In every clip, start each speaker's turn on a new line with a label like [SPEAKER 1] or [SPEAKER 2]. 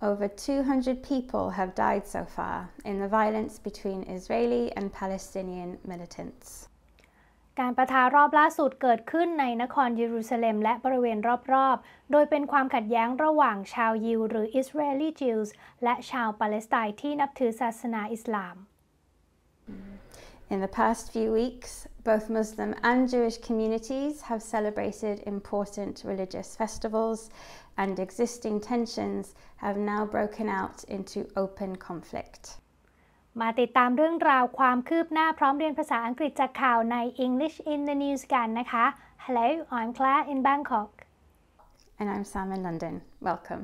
[SPEAKER 1] Over 200 people have died so far in the
[SPEAKER 2] violence between Israeli and Palestinian militants. การประทะรอบล่าสุดเกิดขึ้นในนครเยรูซาเล็มและบริเวณรอบๆโดยเป็นความขัดแย้งระหว่างชาวยิวหรืออิสราเอลีจิวส์และชาวปาเลสไตน์ที่นับถือศาสนาอิสลาม
[SPEAKER 1] In the past few weeks, both Muslim and Jewish communities have celebrated important religious festivals, and existing tensions have now broken out into open conflict.
[SPEAKER 2] มาติดตามเรื่องราวความคืบหน้าพร้อมเรียนภาษาอังกฤษจากข่าวใน English in the News กันนะคะ Hello, I'm Claire in Bangkok. And I'm Sam in London. Welcome.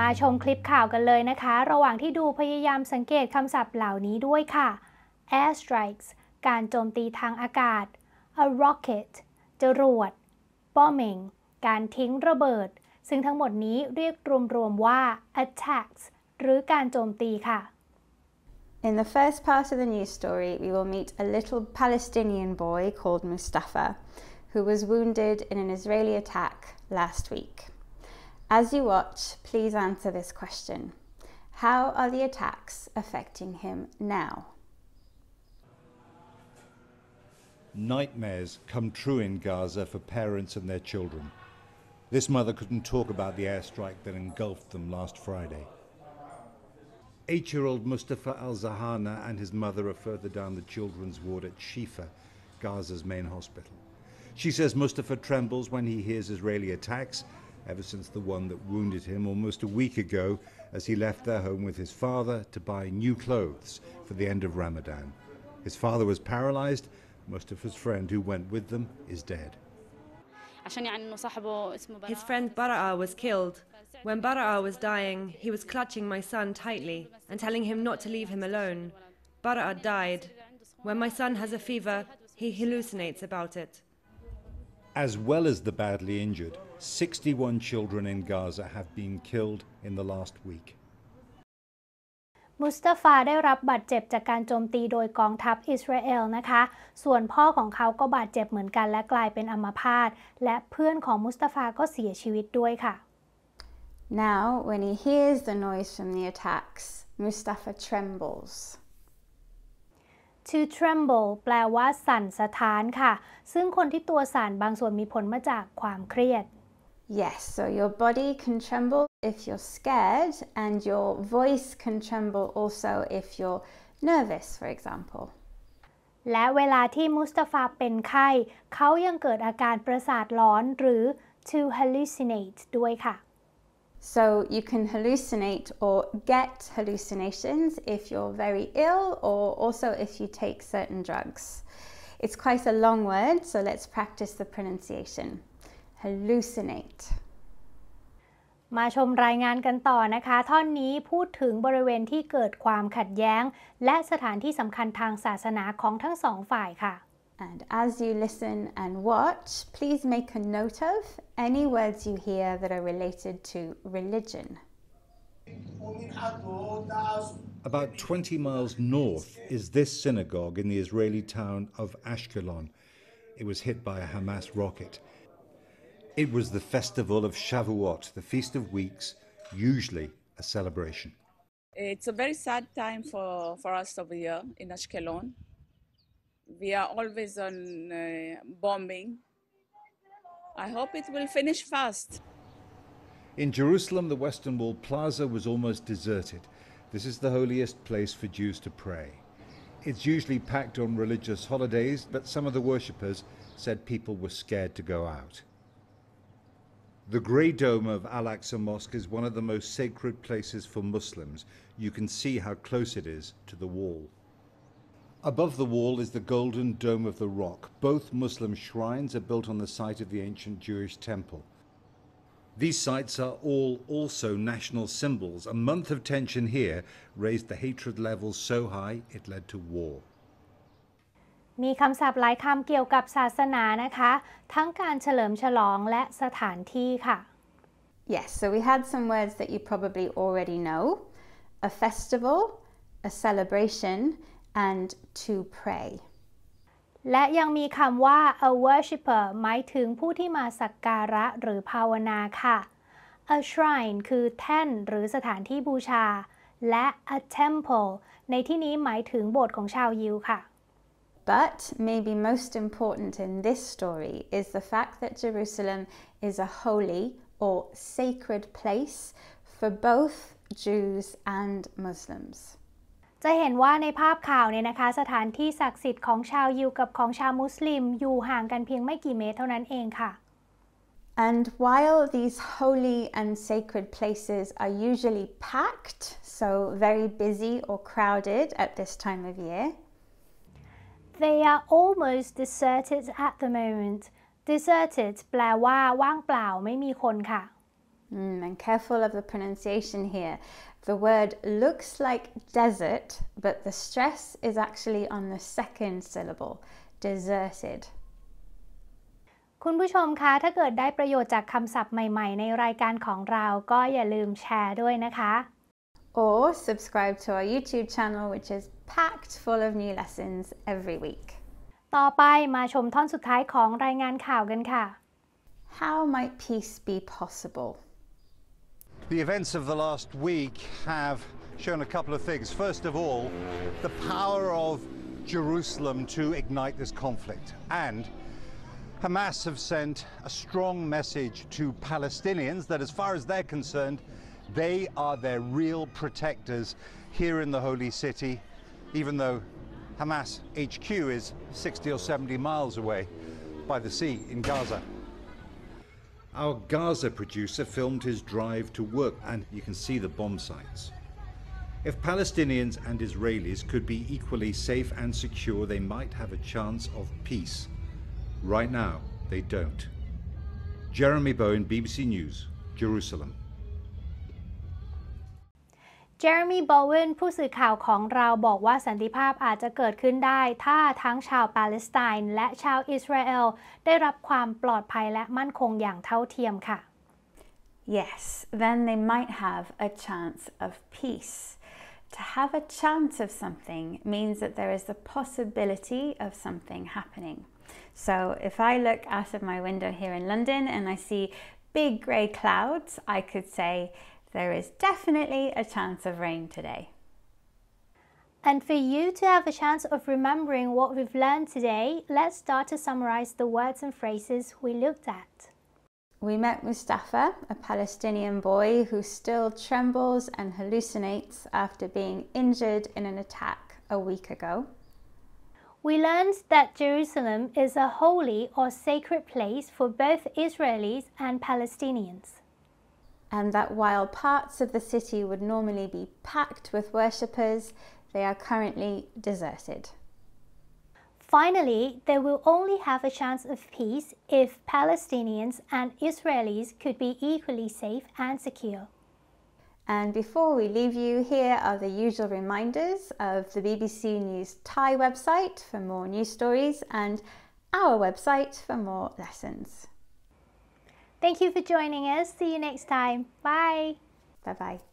[SPEAKER 2] มาชมคลิปข่าวกันเลยนะคะระหว่างที่ดูพยายามสังเกตคำศัพท์เหล่านี้ด้วยค่ะ air strikes การโจมตีทางอากาศ a rocket จรวด bombing การทิ้งระเบิดซึ่งทั้งหมดนี้เรียกรวม ๆ ว่า attacks หรือการโจมตีค่ะ
[SPEAKER 1] In the first part of the news story, we will meet a little Palestinian boy called Mustafa, who was wounded in an Israeli attack last week. As you watch, please answer this question. How are the attacks affecting him now?
[SPEAKER 3] Nightmares come true in Gaza for parents and their children. This mother couldn't talk about the airstrike that engulfed them last Friday. Eight year old Mustafa Al Zahana and his mother are further down the children's ward at Shifa, Gaza's main hospital. She says Mustafa trembles when he hears Israeli attacks ever since the one that wounded him almost a week ago as he left their home with his father to buy new clothes for the end of Ramadan. His father was paralyzed. Most of his friend who went with them is dead.
[SPEAKER 2] His friend Bara'a was killed. When Bara'a was dying, he was clutching my son tightly and telling him not to leave him alone. Bara'a died. When my son has a fever, he hallucinates about it
[SPEAKER 3] as well as the badly injured, 61 children in Gaza have been killed in the last week.
[SPEAKER 2] มุสตาฟาได้รับบาดเจ็บจากการโจมตีโดยกองทัพอิสราเอลนะคะ Now
[SPEAKER 1] when he hears the
[SPEAKER 2] noise from the attacks Mustafa trembles to tremble แปลว่า สั่นสะท้านค่ะ ซึ่งคนที่ตัวสั่นบางส่วนมีผลมาจากความเครียด
[SPEAKER 1] Yes, so your body can tremble if you're scared
[SPEAKER 2] and your voice can tremble also if you're nervous, for example. และเวลาที่มุสตาฟาเป็นไข้เขายังเกิดอาการประสาทหลอนหรือ to hallucinate ด้วยค่ะ So you can hallucinate
[SPEAKER 1] or get hallucinations if you're very ill or also if you take certain drugs. It's quite a long word, so let's practice the pronunciation.
[SPEAKER 2] Hallucinate. มาชมรายงานกันต่อนะคะ ท่อนนี้พูดถึงบริเวณที่เกิดความขัดแย้ง
[SPEAKER 1] and as you listen and watch, please make a note of any words you hear that are related to religion.
[SPEAKER 3] About 20 miles north is this synagogue in the Israeli town of Ashkelon. It was hit by a Hamas rocket. It was the festival of Shavuot, the Feast of Weeks, usually a celebration. It's a very sad time for, for us over here in Ashkelon we are always on uh, bombing. I hope it will finish fast. In Jerusalem, the Western Wall Plaza was almost deserted. This is the holiest place for Jews to pray. It's usually packed on religious holidays, but some of the worshippers said people were scared to go out. The Grey Dome of Al Aqsa Mosque is one of the most sacred places for Muslims. You can see how close it is to the wall. Above the wall is the Golden Dome of the Rock. Both Muslim shrines are built on the site of the ancient Jewish temple. These sites are all also national symbols. A month of tension here raised the hatred levels so high it led to war.
[SPEAKER 2] มีคำศัพท์หลายคำเกี่ยวกับศาสนานะคะ ทั้งการเฉลิมฉลองและสถานที่ค่ะ
[SPEAKER 1] Yes, so we had some words that you probably already
[SPEAKER 2] know. A festival, a celebration, and to pray และยังมีคำว่า a worshipper หมายถึงผู้ที่มาสักการะหรือภาวนาค่ะ a shrine คือแท่นหรือสถานที่บูชา และ a temple ในที่นี้หมายถึงโบสถ์ของชาวยิวค่ะ But maybe most important in this story is the fact that
[SPEAKER 1] Jerusalem is a holy or sacred place for both Jews and Muslims.
[SPEAKER 2] จะเห็นว่าในภาพข่าวเนี่ยนะคะสถานที่ศักดิ์สิทธิ์ของชาวยิวกับของชาวมุสลิมอยู่ห่างกันเพียงไม่กี่เมตรเท่านั้นเองค่ะ
[SPEAKER 1] And while these holy and sacred places are usually
[SPEAKER 2] packed, so very busy or crowded at this time of year, they are almost deserted at the moment. Deserted แปลว่าว่างเปล่าไม่มีคนค่ะ mm, and careful of the pronunciation here.
[SPEAKER 1] The word looks like desert, but the stress is actually on the
[SPEAKER 2] second syllable, deserted. คุณผู้ชมคะ ถ้าเกิดได้ประโยชน์จากคำศัพท์ใหม่ ๆ ในรายการของเรา ก็อย่าลืมแชร์ด้วยนะคะ Or subscribe to our YouTube channel which is packed full of new lessons every week. ต่อไปมาชมท่อนสุดท้ายของรายงานข่าวกันค่ะ How might peace be possible?
[SPEAKER 3] The events of the last week have shown a couple of things. First of all, the power of Jerusalem to ignite this conflict. And Hamas have sent a strong message to Palestinians that, as far as they're concerned, they are their real protectors here in the Holy City, even though Hamas HQ is 60 or 70 miles away by the sea in Gaza. Our Gaza producer filmed his drive to work, and you can see the bomb sites. If Palestinians and Israelis could be equally safe and secure, they might have a chance of peace. Right now, they don't. Jeremy Bowen, BBC News, Jerusalem.
[SPEAKER 2] จอร์มีบอลเวนผู้สื่อข่าวของเราบอกว่าสันติภาพอาจจะเกิดขึ้นได้ ถ้าทั้งชาวปาเลสไตน์และชาวอิสราเอลได้รับความปลอดภัยและมั่นคงอย่างเท่าเทียมค่ะ
[SPEAKER 1] Yes, then they might have a chance of peace. To have a chance of something means that there is the possibility of something happening. So if I look out of my window here in London and I see big grey clouds, I could say, there is definitely
[SPEAKER 2] a chance of rain today. And for you to have a chance of remembering what we've learned today, let's start to summarize the words and phrases we looked at.
[SPEAKER 1] We met Mustafa, a Palestinian boy who still trembles and
[SPEAKER 2] hallucinates after being injured in an attack a week ago. We learned that Jerusalem is a holy or sacred place for both Israelis and Palestinians and that while parts of the city would normally be packed with worshippers, they are currently deserted. Finally, they will only have a chance of peace if Palestinians and Israelis could be equally safe and secure. And before
[SPEAKER 1] we leave you, here are the usual reminders of the BBC News Thai website for more news stories and our website for more lessons.
[SPEAKER 2] Thank you for joining us. See you next time. Bye. Bye bye.